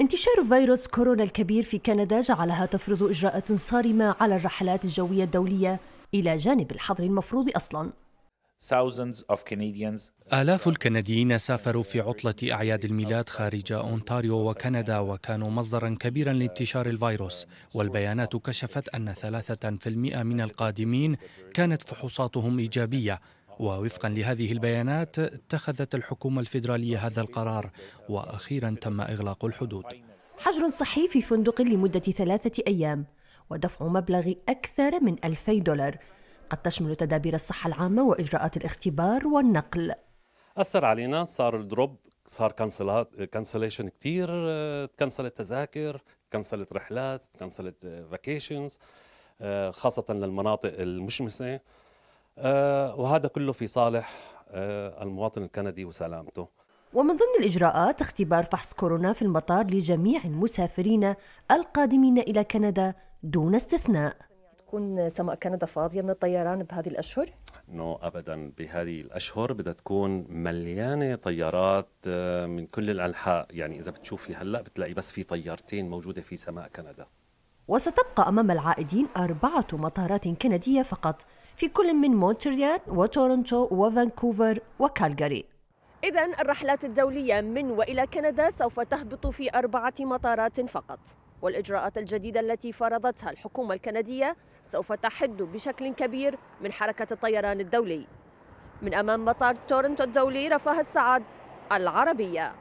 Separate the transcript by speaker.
Speaker 1: انتشار فيروس كورونا الكبير في كندا جعلها تفرض إجراءات صارمة على الرحلات الجوية الدولية إلى جانب الحظر المفروض أصلاً
Speaker 2: آلاف الكنديين سافروا في عطلة أعياد الميلاد خارج أونتاريو وكندا وكانوا مصدرا كبيرا لانتشار الفيروس والبيانات كشفت أن 3% من القادمين كانت فحوصاتهم إيجابية ووفقا لهذه البيانات اتخذت الحكومة الفيدرالية هذا القرار وأخيرا تم إغلاق الحدود
Speaker 1: حجر صحي في فندق لمدة ثلاثة أيام ودفع مبلغ أكثر من 2000 دولار قد تشمل تدابير الصحة العامة وإجراءات الاختبار والنقل
Speaker 3: أثر علينا صار الدروب صار كنسلات كنسليشن كثير تكنسلت تذاكر تكنسلت رحلات تكنسلت فاكيشنز آه، خاصة للمناطق المشمسة آه، وهذا كله في صالح آه، المواطن الكندي وسلامته
Speaker 1: ومن ضمن الإجراءات اختبار فحص كورونا في المطار لجميع المسافرين القادمين إلى كندا دون استثناء تكون سماء كندا فاضية من الطيران بهذه الأشهر؟
Speaker 3: انه ابدا بهذه الاشهر بدها تكون مليانه طيارات آه، من كل الانحاء يعني اذا بتشوفي هلا بتلاقي بس في طيارتين موجوده في سماء كندا
Speaker 1: وستبقى أمام العائدين أربعة مطارات كندية فقط في كل من مونتريال وتورونتو وفانكوفر وكالجاري إذا الرحلات الدولية من وإلى كندا سوف تهبط في أربعة مطارات فقط والإجراءات الجديدة التي فرضتها الحكومة الكندية سوف تحد بشكل كبير من حركة الطيران الدولي من أمام مطار تورنتو الدولي رفاه السعد العربية